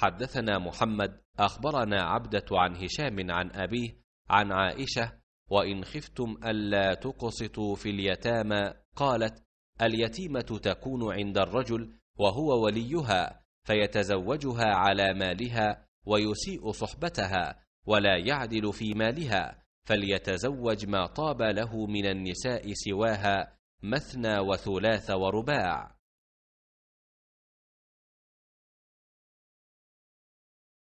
حدثنا محمد اخبرنا عبده عن هشام عن ابيه عن عائشه وان خفتم الا تقسطوا في اليتامى قالت اليتيمه تكون عند الرجل وهو وليها فيتزوجها على مالها ويسيء صحبتها ولا يعدل في مالها فليتزوج ما طاب له من النساء سواها مثنى وثلاث ورباع